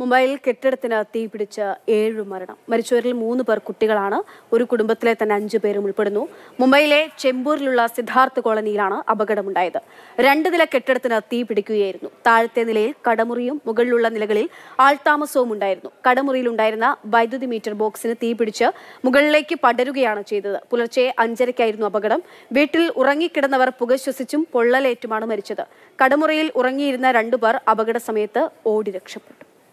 മുംബൈയിൽ കെട്ടിടത്തിന് തീപിടിച്ച ഏഴ് മരണം മരിച്ചവരിൽ മൂന്ന് പേർ കുട്ടികളാണ് ഒരു കുടുംബത്തിലെ തന്നെ അഞ്ചു പേരും ഉൾപ്പെടുന്നു മുംബൈയിലെ ചെമ്പൂരിലുള്ള സിദ്ധാർത്ഥ് കോളനിയിലാണ് അപകടമുണ്ടായത് രണ്ട് നില കെട്ടിടത്തിന് തീപിടിക്കുകയായിരുന്നു താഴത്തെ നിലയിൽ കടമുറിയും മുകളിലുള്ള നിലകളിൽ ആൾതാമസവും ഉണ്ടായിരുന്നു കടമുറിയിലുണ്ടായിരുന്ന വൈദ്യുതി മീറ്റർ ബോക്സിന് തീപിടിച്ച് മുകളിലേക്ക് പടരുകയാണ് ചെയ്തത് പുലർച്ചെ അഞ്ചരയ്ക്കായിരുന്നു അപകടം വീട്ടിൽ ഉറങ്ങിക്കിടന്നവർ പുക ശ്വസിച്ചും പൊള്ളലേറ്റുമാണ് മരിച്ചത് കടമുറിയിൽ ഉറങ്ങിയിരുന്ന രണ്ടുപേർ അപകട സമയത്ത് ഓടി രക്ഷപ്പെട്ടു